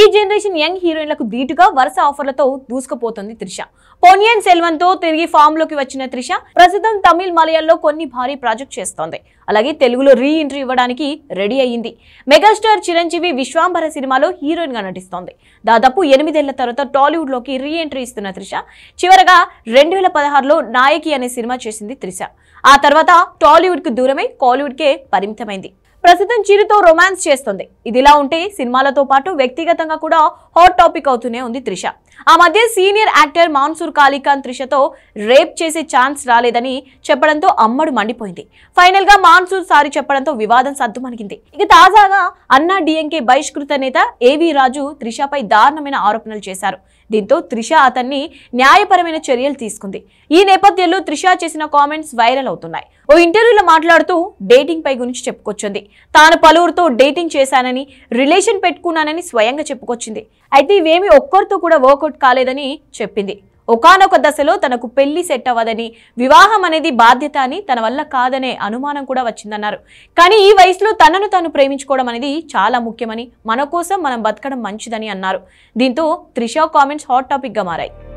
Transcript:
ఈ generation young హీరోయిన్లకు ధీటుగా వరుస ఆఫర్లతో దూసుకుపోతుంది త్రిష పోనియన్ సెల్వన్ తో తిరిగి ఫామ్ లోకి వచ్చిన త్రిష ప్రస్తుతం తమిళ్ మలయాల్లో కొన్ని భారీ ప్రాజెక్ట్ చేస్తోంది అలాగే తెలుగులో రీ ఎంట్రీ ఇవ్వడానికి రెడీ అయ్యింది మెగాస్టార్ చిరంజీవి విశ్వాంబర సినిమాలో హీరోయిన్ గా నటిస్తోంది దాదాపు ఎనిమిదేళ్ల తర్వాత టాలీవుడ్ లోకి రీ ఎంట్రీ ఇస్తున్న త్రిష చివరగా రెండు వేల పదహారులో నాయకి అనే సినిమా చేసింది త్రిష ఆ తర్వాత టాలీవుడ్ కు దూరమై కాలీవుడ్ కే పరిమితమైంది ప్రస్తుతం చిరుతో రొమాన్స్ చేస్తుంది ఇదిలా ఉంటే సినిమాలతో పాటు వ్యక్తిగతంగా కూడా హాట్ టాపిక్ అవుతూనే ఉంది త్రిష ఆ మధ్య సీనియర్ యాక్టర్ మాన్సూర్ కాళీఖాన్ త్రిషతో రేప్ చేసే ఛాన్స్ రాలేదని చెప్పడంతో అమ్మడు మండిపోయింది ఫైనల్ గా మాన్సూర్ సారి చెప్పడంతో వివాదం సద్దుమణిగింది ఇక తాజాగా అన్నా డిఎంకే బహిష్కృత నేత ఏవి రాజు త్రిషపై దారుణమైన ఆరోపణలు చేశారు దీంతో త్రిష అతన్ని న్యాయపరమైన చర్యలు తీసుకుంది ఈ నేపథ్యంలో త్రిష చేసిన కామెంట్స్ వైరల్ అవుతున్నాయి ఓ ఇంటర్వ్యూలో మాట్లాడుతూ డేటింగ్ పై గురించి చెప్పుకొచ్చింది తాను పలువురితో డేటింగ్ చేశానని రిలేషన్ పెట్టుకున్నానని స్వయంగా చెప్పుకొచ్చింది అయితే ఇవేమి ఒక్కరితో కూడా వర్కౌట్ కాలేదని చెప్పింది ఒకనొక దశలో తనకు పెళ్లి సెట్ అవ్వదని వివాహం అనేది బాధ్యత అని తన వల్ల కాదనే అనుమానం కూడా వచ్చిందన్నారు కానీ ఈ వయసులో తనను తాను ప్రేమించుకోవడం అనేది చాలా ముఖ్యమని మన కోసం మనం బతకడం మంచిదని అన్నారు దీంతో త్రిష కామెంట్స్ హాట్ టాపిక్గా మారాయి